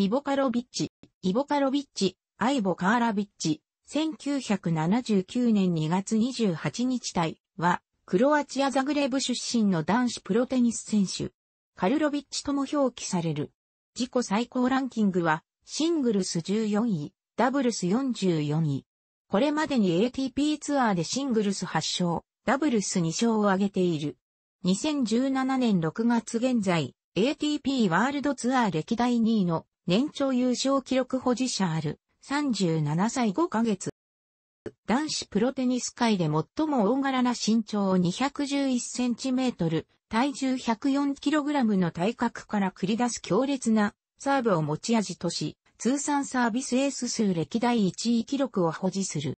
イボカロビッチ、イボカロビッチ、アイボカーラビッチ、1979年2月28日対は、クロアチアザグレブ出身の男子プロテニス選手。カルロビッチとも表記される。自己最高ランキングは、シングルス14位、ダブルス44位。これまでに ATP ツアーでシングルス8勝、ダブルス2勝を挙げている。2017年6月現在、ATP ワールドツアー歴代2位の年長優勝記録保持者ある37歳5ヶ月。男子プロテニス界で最も大柄な身長を211センチメートル、体重104キログラムの体格から繰り出す強烈なサーブを持ち味とし、通算サービスエース数歴代1位記録を保持する。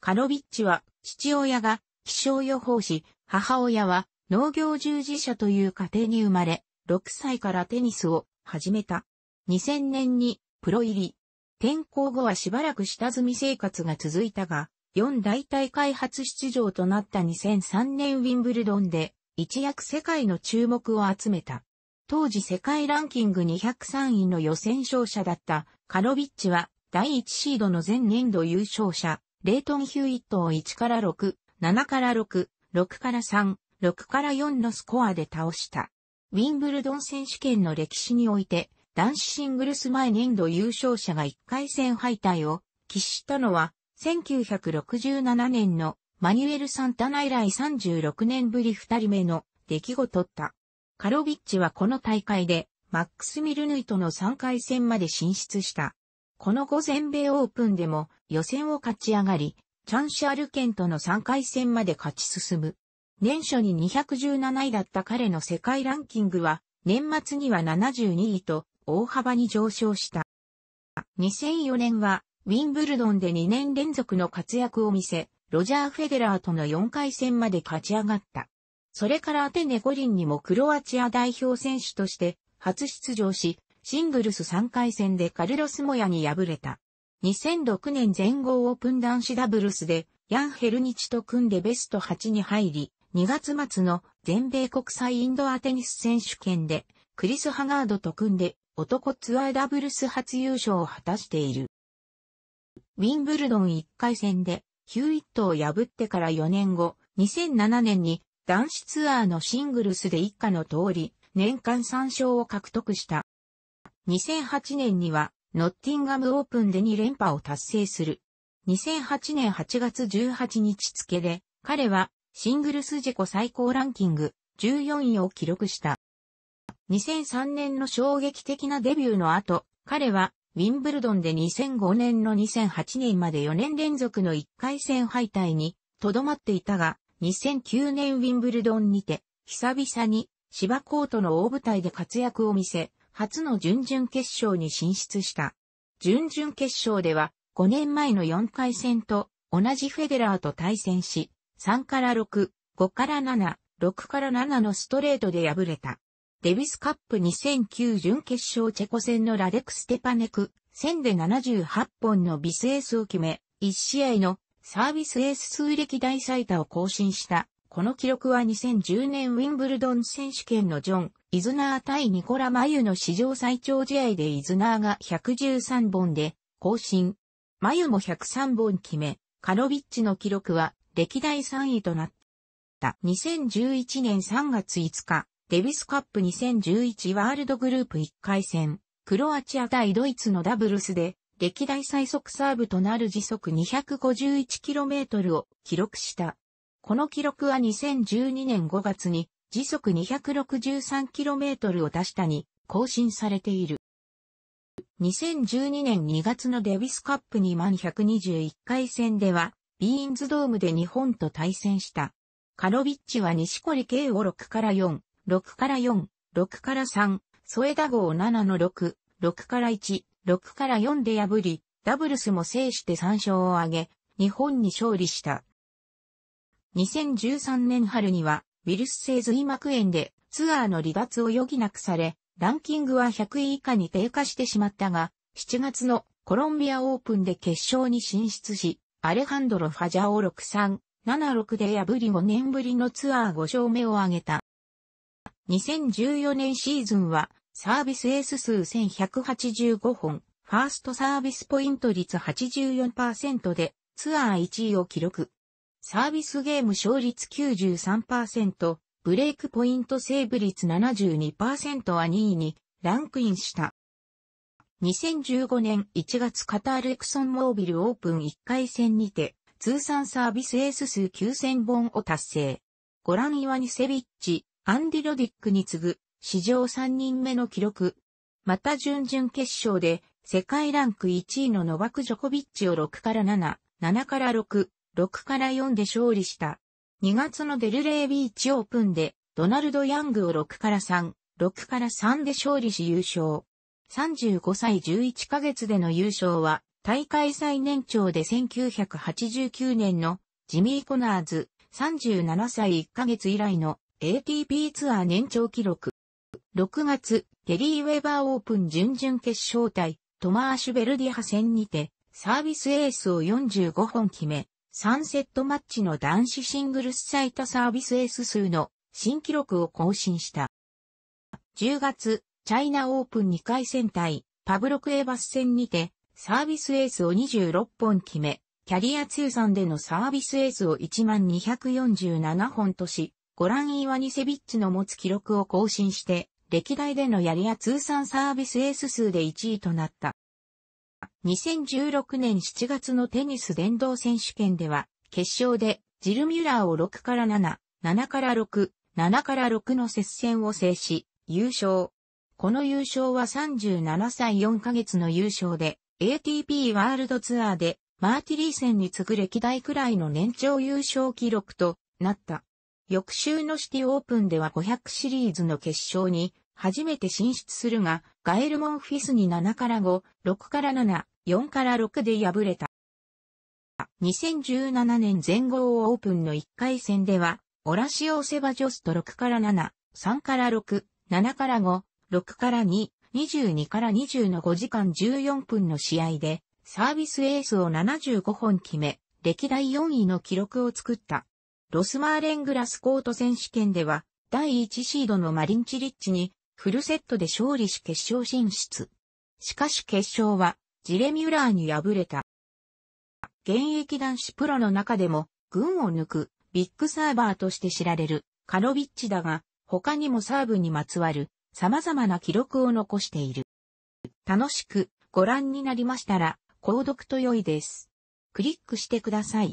カロビッチは父親が気象予報士、母親は農業従事者という家庭に生まれ、6歳からテニスを始めた。2000年にプロ入り。転校後はしばらく下積み生活が続いたが、4大大会初出場となった2003年ウィンブルドンで、一躍世界の注目を集めた。当時世界ランキング203位の予選勝者だったカロビッチは第1シードの前年度優勝者、レイトン・ヒューイットを1から6、7から6、6から3、6から4のスコアで倒した。ウィンブルドン選手権の歴史において男子シングルス前年度優勝者が1回戦敗退を喫したのは、1967年のマニュエル・サンタナ以来36年ぶり2人目の出来事だった。カロビッチはこの大会でマックス・ミルヌイとの3回戦まで進出した。この後全米オープンでも予選を勝ち上がり、チャンシャールケンとの3回戦まで勝ち進む。年初に217位だった彼の世界ランキングは、年末には72位と大幅に上昇した。2004年は、ウィンブルドンで2年連続の活躍を見せ、ロジャー・フェデラーとの4回戦まで勝ち上がった。それからアテネ五輪にもクロアチア代表選手として初出場し、シングルス3回戦でカルロス・モヤに敗れた。2006年全豪オープン男子ダブルスで、ヤンヘルニチと組んでベスト8に入り、2月末の全米国際インドアテニス選手権で、クリス・ハガードと組んで男ツアーダブルス初優勝を果たしている。ウィンブルドン1回戦でヒューイットを破ってから4年後、2007年に男子ツアーのシングルスで一家の通り、年間3勝を獲得した。2008年には、ノッティンガムオープンで2連覇を達成する。2008年8月18日付で、彼はシングルス自己最高ランキング14位を記録した。2003年の衝撃的なデビューの後、彼はウィンブルドンで2005年の2008年まで4年連続の1回戦敗退にとどまっていたが、2009年ウィンブルドンにて、久々に芝コートの大舞台で活躍を見せ、初の準々決勝に進出した。準々決勝では、5年前の4回戦と同じフェデラーと対戦し、3から6、5から7、6から7のストレートで敗れた。デビスカップ2009準決勝チェコ戦のラデク・ステパネク、戦で78本のビスエースを決め、1試合のサービスエース数歴代最多を更新した。この記録は2010年ウィンブルドン選手権のジョン、イズナー対ニコラ・マユの史上最長試合でイズナーが113本で更新。マユも103本決め、カロビッチの記録は歴代3位となった。2011年3月5日、デビスカップ2011ワールドグループ1回戦、クロアチア対ドイツのダブルスで、歴代最速サーブとなる時速 251km を記録した。この記録は2012年5月に時速 263km を出したに更新されている。2012年2月のデビスカップ2万121回戦では、ビーンズドームで日本と対戦した。カロビッチは西堀 K を6から4、6から4、6から3、添田号7の6、6から1、6から4で破り、ダブルスも制して3勝を挙げ、日本に勝利した。2013年春には、ウィルス製髄膜炎でツアーの離脱を余儀なくされ、ランキングは100位以下に低下してしまったが、7月のコロンビアオープンで決勝に進出し、アレハンドロ・ファジャオ6-3、7-6で破り5年ぶりのツアー5勝目を挙げた。2014年シーズンは、サービスエース数1185本、ファーストサービスポイント率84%で、ツアー1位を記録。サービスゲーム勝率93%、ブレイクポイントセーブ率72%は2位にランクインした。2015年1月カタールエクソンモービルオープン1回戦にて、通算サービスエース数9000本を達成。ご覧岩ニセビッチ、アンディ・ロディックに次ぐ史上3人目の記録。また準々決勝で世界ランク1位のノバク・ジョコビッチを6から7、7から6、6から4で勝利した。2月のデルレービーチオープンでドナルド・ヤングを6から3、6から3で勝利し優勝。35歳11ヶ月での優勝は大会最年長で1989年のジミー・コナーズ37歳1ヶ月以来の ATP ツアー年長記録。6月、ゲリー・ウェバーオープン準々決勝対、トマーシュ・ベルディハ戦にて、サービスエースを45本決め、3セットマッチの男子シングルス最多サービスエース数の新記録を更新した。10月、チャイナオープン2回戦対、パブロクエバス戦にて、サービスエースを26本決め、キャリア通算でのサービスエースを1247本とし、ゴラン・イワニセビッチの持つ記録を更新して、歴代でのやりや通算サービスエース数で1位となった。2016年7月のテニス電動選手権では、決勝でジル・ミュラーを6から7、7から6、7から6の接戦を制し、優勝。この優勝は37歳4ヶ月の優勝で、ATP ワールドツアーでマーティリー戦に次ぐ歴代くらいの年長優勝記録となった。翌週のシティオープンでは500シリーズの決勝に初めて進出するが、ガエル・モンフィスに7から5、6から7、4から6で敗れた。2017年全豪オープンの1回戦では、オラシオ・セバジョスと6から7、3から6、7から5、6から2、22から20の5時間14分の試合で、サービスエースを75本決め、歴代4位の記録を作った。ロスマーレングラスコート選手権では、第1シードのマリンチリッチに、フルセットで勝利し決勝進出。しかし決勝は、ジレミュラーに敗れた。現役男子プロの中でも、群を抜く、ビッグサーバーとして知られる、カロビッチだが、他にもサーブにまつわる、様々な記録を残している。楽しく、ご覧になりましたら、購読と良いです。クリックしてください。